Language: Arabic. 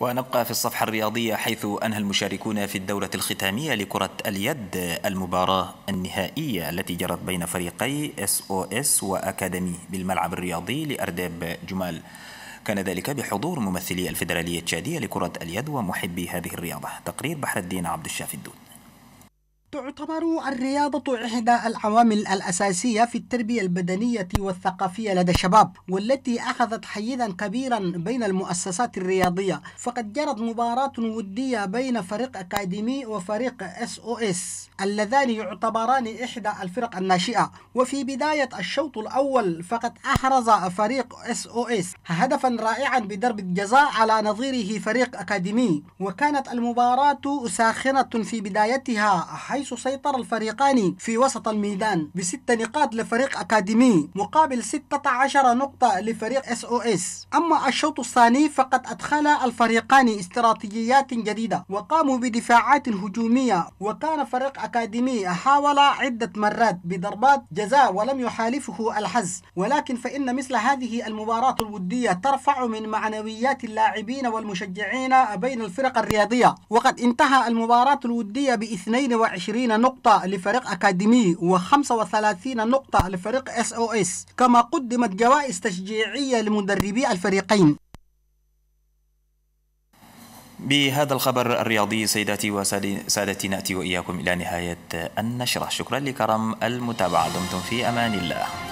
ونبقى في الصفحة الرياضية حيث أنهى المشاركون في الدورة الختامية لكرة اليد المباراة النهائية التي جرت بين فريقي اس او اس وأكاديمي بالملعب الرياضي لأرداب جمال كان ذلك بحضور ممثلي الفيدرالية التشادية لكرة اليد ومحبي هذه الرياضة تقرير بحر الدين عبد الشافي الدود تعتبر الرياضة إحدى العوامل الأساسية في التربية البدنية والثقافية لدى الشباب والتي أخذت حيزا كبيرا بين المؤسسات الرياضية فقد جرت مباراة ودية بين فريق أكاديمي وفريق اس او اس اللذان يعتبران إحدى الفرق الناشئة وفي بداية الشوط الأول فقد أحرز فريق اس او اس هدفا رائعا بضرب الجزاء على نظيره فريق أكاديمي وكانت المباراة ساخنة في بدايتها حيث حيث سيطر الفريقان في وسط الميدان بست نقاط لفريق أكاديمي مقابل 16 نقطة لفريق اس او اس أما الشوط الثاني فقد أدخل الفريقان استراتيجيات جديدة وقاموا بدفاعات هجومية وكان فريق أكاديمي حاول عدة مرات بضربات جزاء ولم يحالفه الحز ولكن فإن مثل هذه المباراة الودية ترفع من معنويات اللاعبين والمشجعين بين الفرق الرياضية وقد انتهى المباراة الودية ب 22 وعشرين نقطة لفريق أكاديمي و35 نقطة لفريق اس او اس كما قدمت جوائز تشجيعية لمدربي الفريقين بهذا الخبر الرياضي سيداتي وسادتي نأتي وإياكم إلى نهاية النشرة شكرا لكرم المتابعة دمتم في أمان الله